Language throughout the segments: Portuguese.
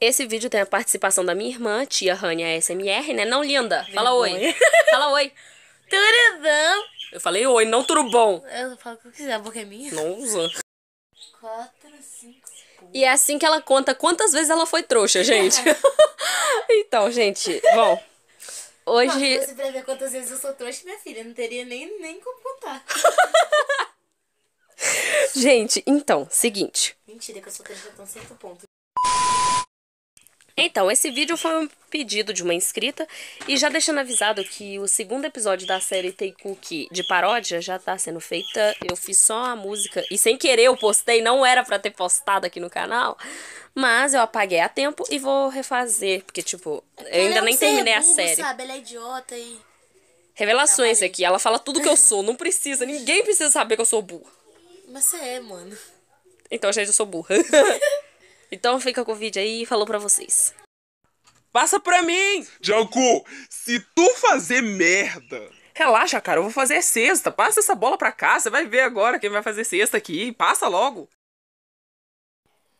Esse vídeo tem a participação da minha irmã, tia Rania SMR, né? Não, linda. Vergonha. Fala oi. Fala oi. Tudo bom? Eu falei oi, não tudo bom. Eu falo o que quiser, a boca é minha. Não usa. Quatro, cinco, cinco. E é assim que ela conta quantas vezes ela foi trouxa, gente. então, gente, bom. Hoje. Se fosse ver quantas vezes eu sou trouxa, minha filha, não teria nem, nem como contar. gente, então, seguinte. Mentira, que eu sou trouxa, então, certo ponto. Então, esse vídeo foi um pedido de uma inscrita e já deixando avisado que o segundo episódio da série Take Cookie de paródia já tá sendo feita. Eu fiz só a música e sem querer eu postei, não era para ter postado aqui no canal, mas eu apaguei a tempo e vou refazer, porque tipo, eu é ainda é um nem terminei burro, a série. Sabe? Ela é idiota e Revelações aqui, ela fala tudo que eu sou, não precisa, ninguém precisa saber que eu sou burra. Mas você é, mano. Então, gente, eu sou burra. então fica com o vídeo aí e falou pra vocês. Passa pra mim! Janku, se tu fazer merda. Relaxa, cara, eu vou fazer sexta. Passa essa bola pra cá, você vai ver agora quem vai fazer sexta aqui. Passa logo.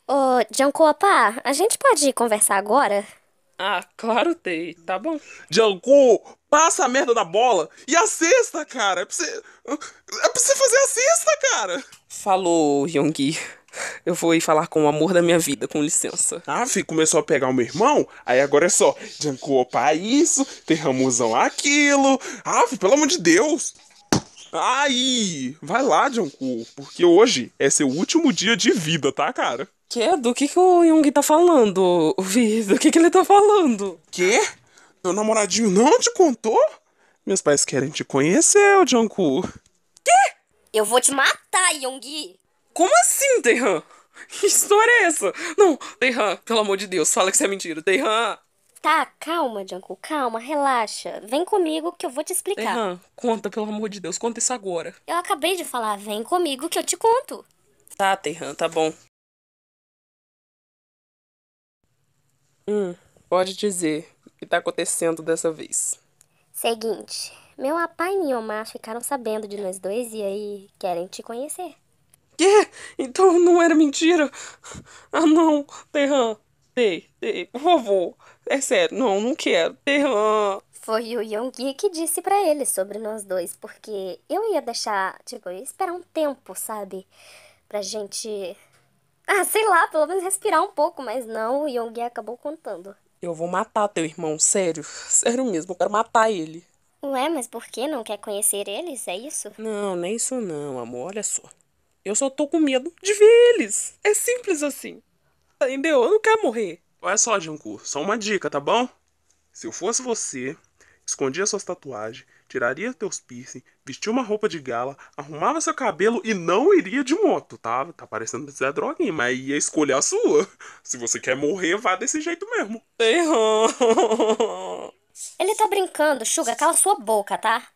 Ô, Janku, opa, a gente pode conversar agora? Ah, claro, Tei. Tá bom. Janku, passa a merda da bola e a cesta, cara. É pra você, é pra você fazer a cesta, cara. Falou, Yongi. Eu vou ir falar com o amor da minha vida, com licença. Ah, começou a pegar o meu irmão? Aí agora é só Janku, opa isso, tem Ramuzão aquilo. Ah, pelo amor de Deus! Ai! Vai lá, Janku, porque hoje é seu último dia de vida, tá, cara? Que? Do que, que o Jung tá falando, Vi? Do que, que ele tá falando? Que? Meu namoradinho não te contou? Meus pais querem te conhecer, Janku. Que? Eu vou te matar, Yongi! Como assim, Teihan? Que história é essa? Não, Teihan, pelo amor de Deus, fala que isso é mentira. Teihan! Tá, calma, Janko, calma, relaxa. Vem comigo que eu vou te explicar. Teihan, conta, pelo amor de Deus, conta isso agora. Eu acabei de falar, vem comigo que eu te conto. Tá, Teihan, tá bom. Hum, pode dizer o que tá acontecendo dessa vez. Seguinte, meu pai e minha Omar ficaram sabendo de nós dois e aí querem te conhecer quê? Então não era mentira? Ah não, Terran, dei, dei, por favor. É sério, não, não quero. Terran. Foi o Yonggi que disse para ele sobre nós dois, porque eu ia deixar, tipo, eu ia esperar um tempo, sabe? Pra gente. Ah, sei lá, pelo menos respirar um pouco, mas não, o Yonggi acabou contando. Eu vou matar teu irmão, sério. Sério mesmo, eu quero matar ele. Ué, mas por que não quer conhecer eles? É isso? Não, nem isso não, amor. Olha só. Eu só tô com medo de ver eles. É simples assim. Entendeu? Eu não quero morrer. Olha só, Janku, só uma dica, tá bom? Se eu fosse você, escondia suas tatuagens, tiraria teus piercing, vestia uma roupa de gala, arrumava seu cabelo e não iria de moto, tá? Tá parecendo é droguinha, mas ia escolher é a sua. Se você quer morrer, vá desse jeito mesmo. Errou. Ele tá brincando, Suga, cala sua boca, tá?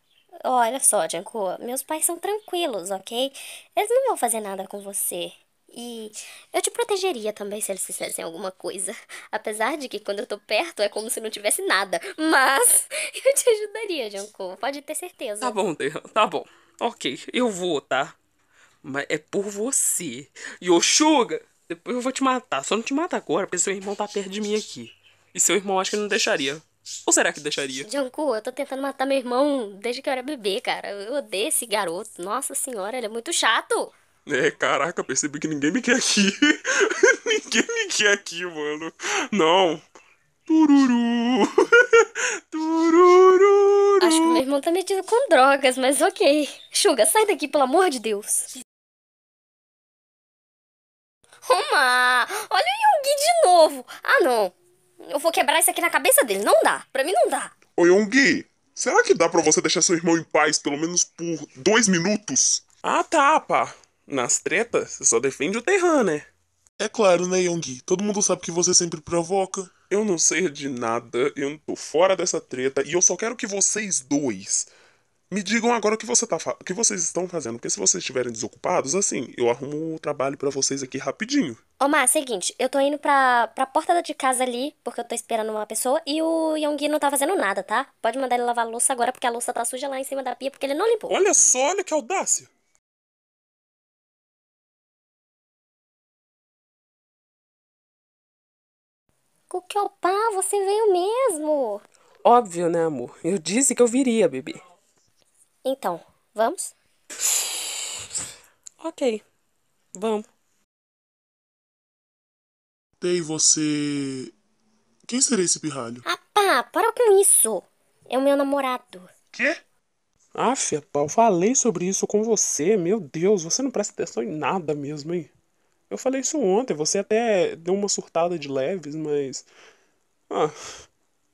Olha só, Janko, meus pais são tranquilos, ok? Eles não vão fazer nada com você. E eu te protegeria também se eles fizessem alguma coisa. Apesar de que quando eu tô perto é como se não tivesse nada. Mas eu te ajudaria, Janko. Pode ter certeza. Tá bom, tá bom. Ok, eu vou, tá? Mas é por você. Yoshuga, depois eu vou te matar. Só não te mata agora, porque seu irmão tá perto de mim aqui. E seu irmão acho que não deixaria. Ou será que deixaria? Janku, eu tô tentando matar meu irmão desde que eu era bebê, cara. Eu odeio esse garoto. Nossa senhora, ele é muito chato. É, caraca, percebi que ninguém me quer aqui. ninguém me quer aqui, mano. Não. Tururu. Tururu. Acho que meu irmão tá metido com drogas, mas ok. Suga, sai daqui, pelo amor de Deus. Roma, olha o Yugi de novo. Ah, não eu vou quebrar isso aqui na cabeça dele. Não dá. Pra mim não dá. Ô Yongi, será que dá para você deixar seu irmão em paz pelo menos por dois minutos? Ah tá, pá. Nas tretas, você só defende o Terran, né? É claro, né, Yongi? Todo mundo sabe que você sempre provoca. Eu não sei de nada, eu tô fora dessa treta e eu só quero que vocês dois me digam agora o que, você tá o que vocês estão fazendo, porque se vocês estiverem desocupados, assim, eu arrumo o trabalho para vocês aqui rapidinho. Ô, Mar, seguinte, eu tô indo pra, pra porta de casa ali, porque eu tô esperando uma pessoa, e o Yonggi não tá fazendo nada, tá? Pode mandar ele lavar a louça agora, porque a louça tá suja lá em cima da pia, porque ele não limpou. Olha só, olha que audácia! Kukyopá, você veio mesmo! Óbvio, né, amor? Eu disse que eu viria, bebê. Então, vamos? Ok, vamos. Tem você. Quem seria esse pirralho? Ah, pá, para com isso! É o meu namorado. Quê? Aff, pá, eu falei sobre isso com você. Meu Deus, você não presta atenção em nada mesmo, hein? Eu falei isso ontem, você até deu uma surtada de leves, mas. Ah,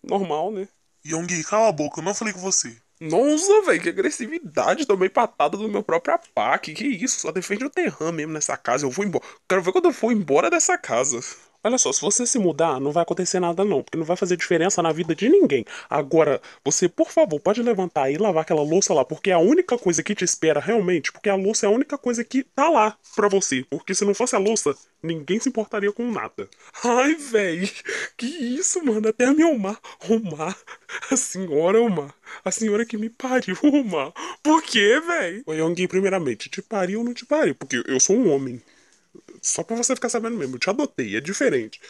normal, né? Yongi, cala a boca, eu não falei com você. Nossa, velho, que agressividade. Tomei patada do meu próprio APAC. Que é isso? Só defende o Terran mesmo nessa casa. Eu vou embora. Quero ver quando eu for embora dessa casa. Olha só, se você se mudar, não vai acontecer nada não, porque não vai fazer diferença na vida de ninguém. Agora, você, por favor, pode levantar e lavar aquela louça lá, porque é a única coisa que te espera realmente, porque a louça é a única coisa que tá lá pra você, porque se não fosse a louça, ninguém se importaria com nada. Ai, véi, que isso, mano, até a minha Omar, Omar, a senhora Omar, a senhora que me pariu, Omar, por que, véi? Oi, Yongui, primeiramente, te pariu ou não te pariu? Porque eu sou um homem. Só pra você ficar sabendo mesmo, eu te adotei, é diferente.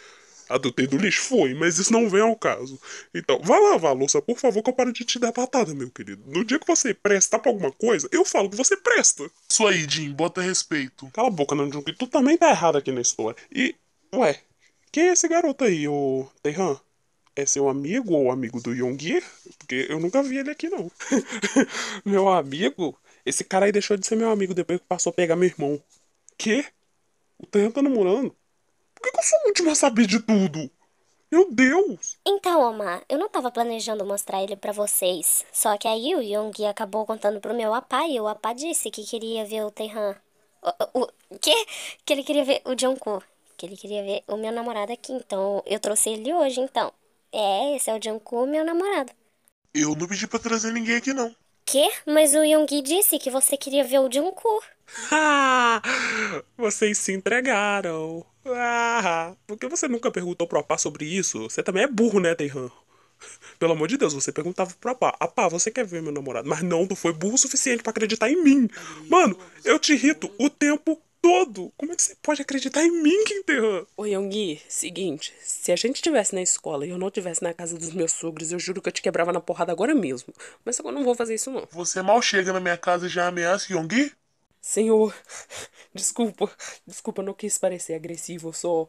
Adotei do lixo? Foi, mas isso não vem ao caso. Então, vá lavar a louça, por favor, que eu paro de te dar patada, meu querido. No dia que você presta pra alguma coisa, eu falo que você presta. Isso aí, Jim, bota respeito. Cala a boca, que tu também tá errado aqui na história. E, ué, quem é esse garoto aí, o Terran? é seu amigo ou amigo do Yonggi? Porque eu nunca vi ele aqui, não. meu amigo? Esse cara aí deixou de ser meu amigo depois que passou a pegar meu irmão. Que? O Terra tá namorando? Por que, que eu sou o último a saber de tudo? Meu Deus! Então, Omar, eu não tava planejando mostrar ele para vocês. Só que aí o Young acabou contando pro meu apá e o apá disse que queria ver o Terran. O, o, o quê? Que ele queria ver o Jungkook. Que ele queria ver o meu namorado aqui. Então, eu trouxe ele hoje, então. É, esse é o Jungkook, meu namorado. Eu não pedi pra trazer ninguém aqui, não. Quê? Mas o Yoongi disse que você queria ver o Jungkook. Ah, vocês se entregaram. Ah, por que você nunca perguntou pro Apá sobre isso? Você também é burro, né, Teihan? Pelo amor de Deus, você perguntava pro Apá, Apá, você quer ver meu namorado? Mas não, tu foi burro o suficiente para acreditar em mim. Mano, eu te irrito o tempo todo. Como é que você pode acreditar em mim, Quinterra? Ô, Yongui, seguinte, se a gente estivesse na escola e eu não estivesse na casa dos meus sogros, eu juro que eu te quebrava na porrada agora mesmo. Mas agora não vou fazer isso, não. Você mal chega na minha casa e já ameaça Yongui? Senhor, desculpa, desculpa, não quis parecer agressivo, eu só...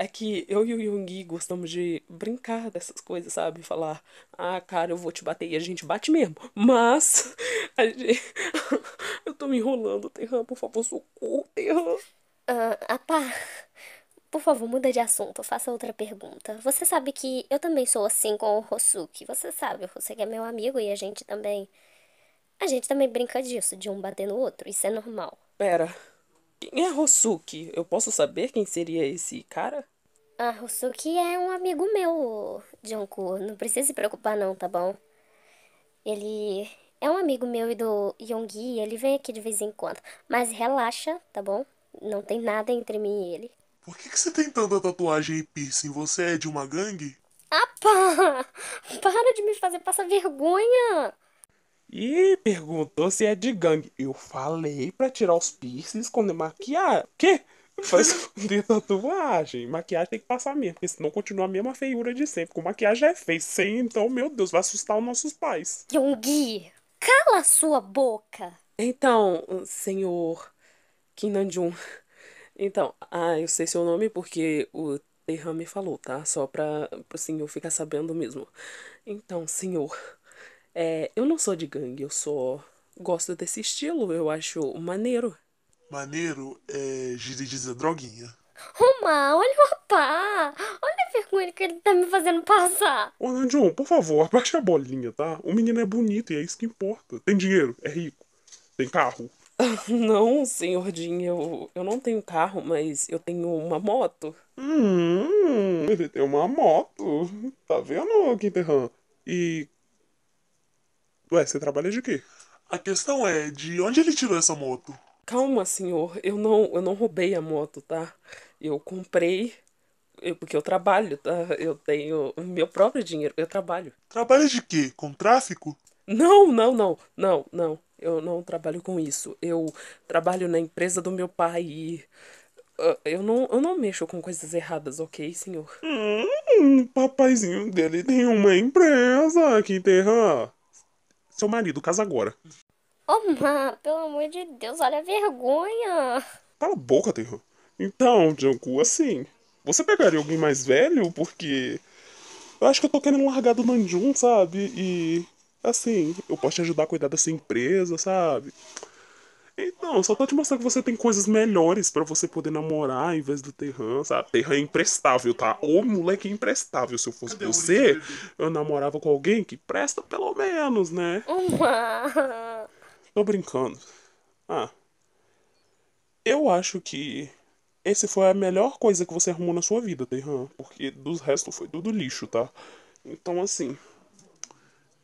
É que eu e o Yonggi gostamos de brincar dessas coisas, sabe? Falar, ah, cara, eu vou te bater. E a gente bate mesmo. Mas. A gente... eu tô me enrolando, Terran, por favor, socorro, Terran. Ah, uh, ah, apá. Por favor, muda de assunto, faça outra pergunta. Você sabe que eu também sou assim com o Rosuke. Você sabe, o Rosuke é meu amigo e a gente também. A gente também brinca disso, de um bater no outro. Isso é normal. Pera. Quem é Rosuki? Eu posso saber quem seria esse cara? Ah, Rosuki é um amigo meu, Junko. Não precisa se preocupar não, tá bom? Ele é um amigo meu e do Yongi, ele vem aqui de vez em quando. Mas relaxa, tá bom? Não tem nada entre mim e ele. Por que, que você tem tanta tatuagem e piercing? Você é de uma gangue? Ah, Para de me fazer passar vergonha! E perguntou se é de gangue. Eu falei para tirar os piercings quando maquiagem maquiar. Quê? Faz esconder tatuagem. Maquiagem tem que passar mesmo, porque senão continua a mesma feiura de sempre. Com maquiagem é feio. Sem então, meu Deus, vai assustar os nossos pais. Yonggi, cala sua boca. Então, senhor Kim Nanjun. Então, ah, eu sei seu nome porque o Terra me falou, tá? Só pra o assim, senhor ficar sabendo mesmo. Então, senhor. É, eu não sou de gangue, eu sou. Gosto desse estilo, eu acho maneiro. Maneiro é gíria dizer é droguinha. Roma, olha o rapá! Olha a vergonha que ele tá me fazendo passar! Ô, Nandion, por favor, baixa a bolinha, tá? O menino é bonito e é isso que importa. Tem dinheiro, é rico, tem carro. não, senhordinho, eu, eu não tenho carro, mas eu tenho uma moto. Hum, ele tem uma moto. Tá vendo, Quinterran? E Ué, você trabalha de quê? A questão é, de onde ele tirou essa moto? Calma, senhor. Eu não, eu não roubei a moto, tá? Eu comprei eu, porque eu trabalho, tá? Eu tenho meu próprio dinheiro, eu trabalho. Trabalha de quê? Com tráfico? Não, não, não, não, não. Eu não trabalho com isso. Eu trabalho na empresa do meu pai e. Ah, eu não, eu não mexo com coisas erradas, ok, senhor? Hum, papaizinho dele tem uma empresa aqui em Terra. Seu marido, casa agora. Oh, pelo amor de Deus, olha a vergonha. Cala a boca, Terror. Então, Janku, assim, você pegaria alguém mais velho? Porque eu acho que eu tô querendo largar do Nanjun, sabe? E, assim, eu posso te ajudar a cuidar dessa empresa, sabe? Então, só tá te mostrando que você tem coisas melhores para você poder namorar em vez do Terran, sabe? Terran é imprestável, tá? Ô moleque é imprestável. Se eu fosse Cadê você, eu namorava com alguém que presta pelo menos, né? Uma. Tô brincando. Ah. Eu acho que esse foi a melhor coisa que você arrumou na sua vida, Terran. Porque dos restos foi tudo lixo, tá? Então, assim.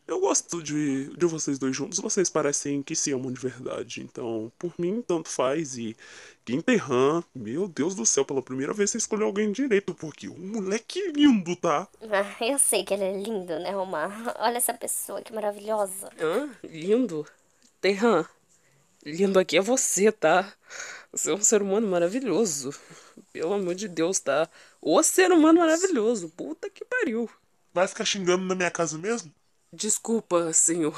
Eu gosto de, de vocês dois juntos, vocês parecem que se amam de verdade. Então, por mim, tanto faz. E Quinterran, meu Deus do céu, pela primeira vez você escolheu alguém direito, porque o moleque é lindo, tá? Ah, eu sei que ele é lindo, né, Romar? Olha essa pessoa, que maravilhosa. Hã? Ah, lindo? Terran, lindo aqui é você, tá? Você é um ser humano maravilhoso. Pelo amor de Deus, tá? O ser humano maravilhoso. Puta que pariu. Vai ficar xingando na minha casa mesmo? Desculpa, senhor.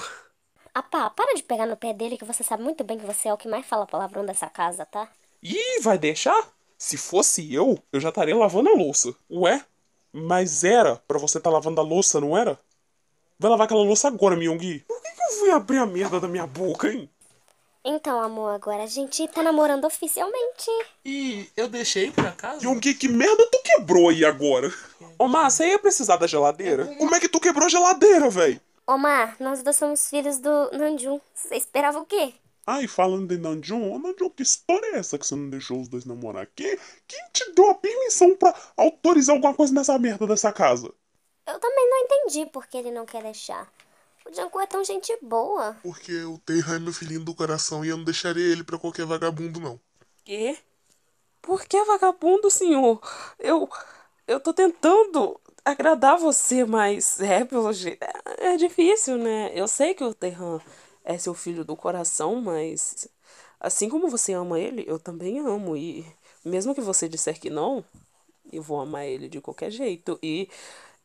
Ah, pá, para de pegar no pé dele que você sabe muito bem que você é o que mais fala palavrão dessa casa, tá? Ih, vai deixar? Se fosse eu, eu já estaria lavando a louça. Ué? Mas era pra você estar tá lavando a louça, não era? Vai lavar aquela louça agora, Myung. Por que, que eu fui abrir a merda da minha boca, hein? Então, amor, agora a gente tá namorando oficialmente. E eu deixei pra casa Yongi, que merda tu quebrou aí agora? Ô, Má, você ia precisar da geladeira? É, Como é que tu quebrou a geladeira, velho? Omar, nós dois somos filhos do Nanjum. Você esperava o quê? Ah, e falando de Nanjum, ô Nanjum, que história é essa que você não deixou os dois namorar? Quem, quem te deu a permissão pra autorizar alguma coisa nessa merda dessa casa? Eu também não entendi por que ele não quer deixar. O Janku é tão gente boa. Porque o tenho é meu filhinho do coração e eu não deixaria ele pra qualquer vagabundo, não. Quê? Por que vagabundo, senhor? Eu. Eu tô tentando agradar você, mas é, pelo jeito, é, difícil, né? Eu sei que o Terran é seu filho do coração, mas assim como você ama ele, eu também amo. E mesmo que você disser que não, eu vou amar ele de qualquer jeito. E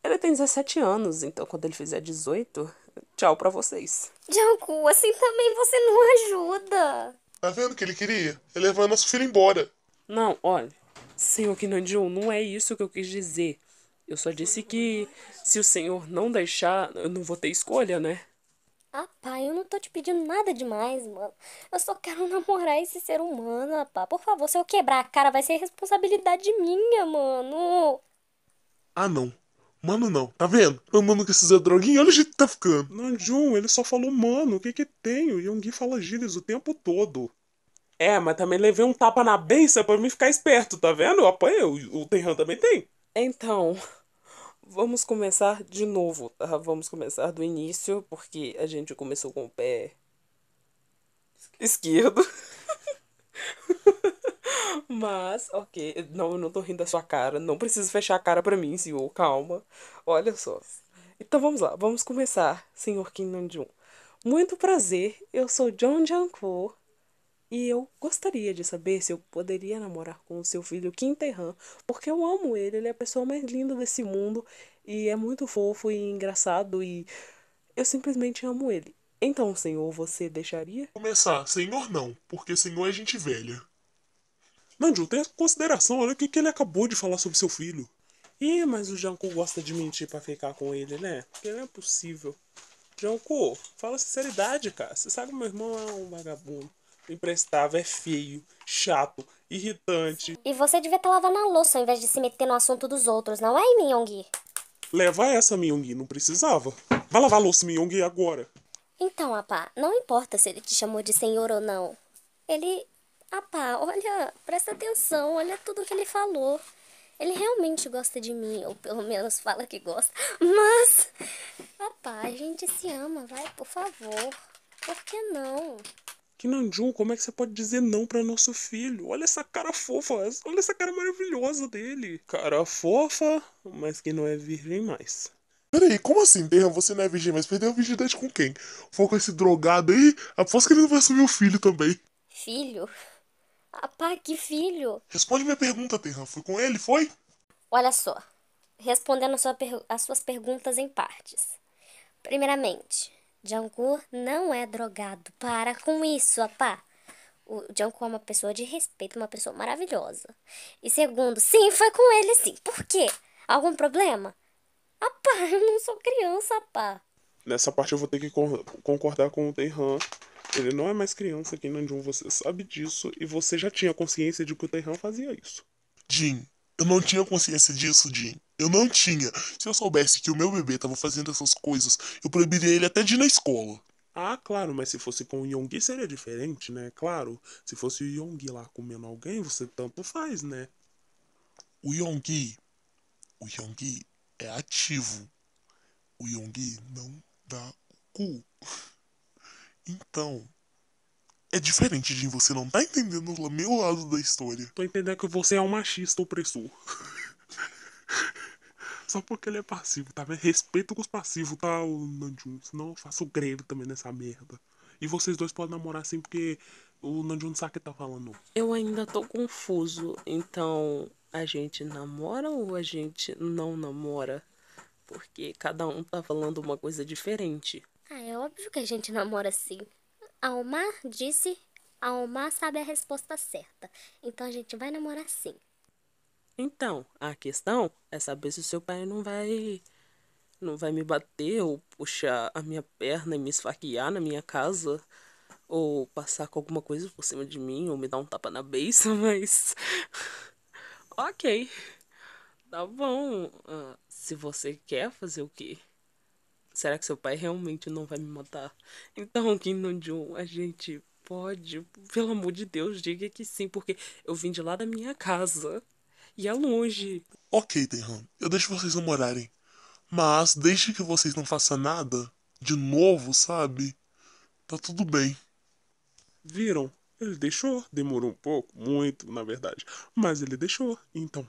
ele tem 17 anos, então quando ele fizer 18, tchau pra vocês. Janku, assim também você não ajuda. Tá vendo o que ele queria? Ele levar nosso filho embora. Não, olha, senhor Kinanjun, não é isso que eu quis dizer. Eu só disse que se o senhor não deixar, eu não vou ter escolha, né? Ah, pai, eu não tô te pedindo nada demais, mano. Eu só quero namorar esse ser humano, ah, pá. Por favor, se eu quebrar a cara, vai ser responsabilidade minha, mano. Ah, não. Mano, não. Tá vendo? O mano que esses droguinha, olha o jeito que tá ficando. Não, Jun, ele só falou mano. O que que tem? O Yonggi fala gírias o tempo todo. É, mas também levei um tapa na benção pra me ficar esperto, tá vendo? Eu apanhei, o, o Tenhan também tem. Então, Vamos começar de novo, tá? Vamos começar do início, porque a gente começou com o pé esquerdo. Mas, ok. Não, eu não tô rindo da sua cara. Não preciso fechar a cara pra mim, senhor. Calma. Olha só. Então vamos lá. Vamos começar, senhor Kim Nam-jun. Muito prazer. Eu sou John Jung-Koo. E eu gostaria de saber se eu poderia namorar com o seu filho Kim porque eu amo ele, ele é a pessoa mais linda desse mundo e é muito fofo e engraçado e eu simplesmente amo ele. Então, senhor, você deixaria? Começar, senhor não, porque senhor é gente velha. Nanjo, tenha consideração, olha o que, que ele acabou de falar sobre seu filho. Ih, mas o Janko gosta de mentir para ficar com ele, né? Porque não é possível. Janko, fala sinceridade, cara. Você sabe que meu irmão é um vagabundo emprestava é feio, chato, irritante. E você devia estar tá lavando a louça ao invés de se meter no assunto dos outros, não é, Minyongi? Leva essa, Minyongi, não precisava. Vai lavar a louça, Minyongi, agora. Então, Apá, não importa se ele te chamou de senhor ou não. Ele. Apá, olha, presta atenção, olha tudo que ele falou. Ele realmente gosta de mim, ou pelo menos fala que gosta. Mas. Apá, a gente se ama, vai, por favor. Por que não? Nanjoon, como é que você pode dizer não para nosso filho? Olha essa cara fofa, olha essa cara maravilhosa dele. Cara fofa, mas que não é virgem mais. Peraí, como assim, Terra? Você não é virgem, mas perdeu a virgindade com quem? Foi com esse drogado aí? Aposto que ele não vai assumir o filho também. Filho? Apá, que filho? Responde minha pergunta, Terra. Foi com ele, foi? Olha só. Respondendo sua as suas perguntas em partes. Primeiramente, Jungkook não é drogado. Para com isso, apá. O Jungkook é uma pessoa de respeito, uma pessoa maravilhosa. E segundo, sim, foi com ele sim. Por quê? Algum problema? Apá, eu não sou criança, apá. Nessa parte eu vou ter que concordar com o Teihan. Ele não é mais criança, Kim Nanjum, você sabe disso e você já tinha consciência de que o Teihan fazia isso. Jin, eu não tinha consciência disso, Jin. Eu não tinha. Se eu soubesse que o meu bebê tava fazendo essas coisas, eu proibiria ele até de ir na escola. Ah, claro, mas se fosse com o Yonggi seria diferente, né? Claro, se fosse o Yonggi lá comendo alguém, você tanto faz, né? O Yonggi. O Yonggi é ativo. O Yonggi não dá o cu. Então, é diferente de você não tá entendendo o meu lado da história. Tô entendendo que você é um machista opressor. só porque ele é passivo, tá? com os passivos, tá, o Nanjun? Senão eu faço greve também nessa merda. E vocês dois podem namorar assim porque o Nanjun sabe o que tá falando. Eu ainda tô confuso. Então, a gente namora ou a gente não namora? Porque cada um tá falando uma coisa diferente. Ah, é óbvio que a gente namora sim. Omar disse, Omar sabe a resposta certa. Então a gente vai namorar sim. Então, a questão é saber se o seu pai não vai não vai me bater ou puxar a minha perna e me esfaquear na minha casa ou passar com alguma coisa por cima de mim ou me dar um tapa na beça, mas OK. Tá bom. Uh, se você quer fazer o quê? Será que seu pai realmente não vai me matar? Então, Kingdom John, a gente pode, pelo amor de Deus, diga que sim, porque eu vim de lá da minha casa. E é longe. Ok, Terran, eu deixo vocês namorarem. Mas desde que vocês não façam nada, de novo, sabe? Tá tudo bem. Viram? Ele deixou. Demorou um pouco, muito, na verdade. Mas ele deixou. Então,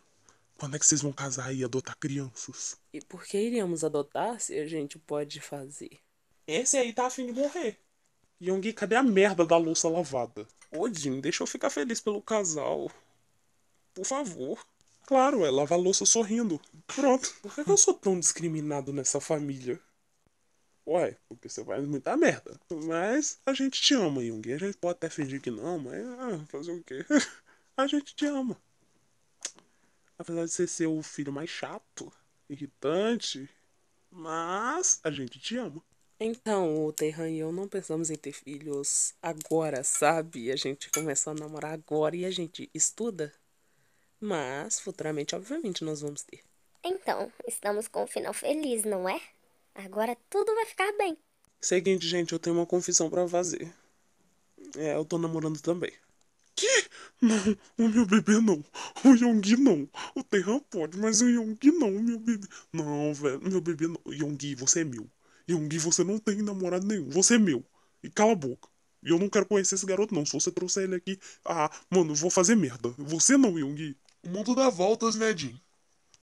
quando é que vocês vão casar e adotar crianças? E por que iríamos adotar se a gente pode fazer? Esse aí tá afim de morrer. Yongi, cadê a merda da louça lavada? Odin, deixa eu ficar feliz pelo casal. Por favor. Claro, é lavar louça sorrindo. Pronto. Por que eu sou tão discriminado nessa família? Ué, porque você faz muita merda. Mas a gente te ama, Jung. A gente pode até fingir que não, mas ah, fazer o quê? a gente te ama. Apesar de você ser o filho mais chato, irritante, mas a gente te ama. Então, o Terran e eu não pensamos em ter filhos agora, sabe? A gente começou a namorar agora e a gente estuda. Mas, futuramente, obviamente, nós vamos ter. Então, estamos com um final feliz, não é? Agora tudo vai ficar bem. Seguinte, gente, eu tenho uma confissão para fazer. É, eu tô namorando também. Que? Não, o meu bebê não. O Yong não. O Terra pode, mas o Yong não, meu bebê. Não, velho, meu bebê não. Yong, você é meu. Yong, você não tem namorado nenhum. Você é meu. E cala a boca. Eu não quero conhecer esse garoto, não. Se você trouxer ele aqui. Ah, mano, eu vou fazer merda. Você não, Yong. O mundo dá voltas, né, Jim?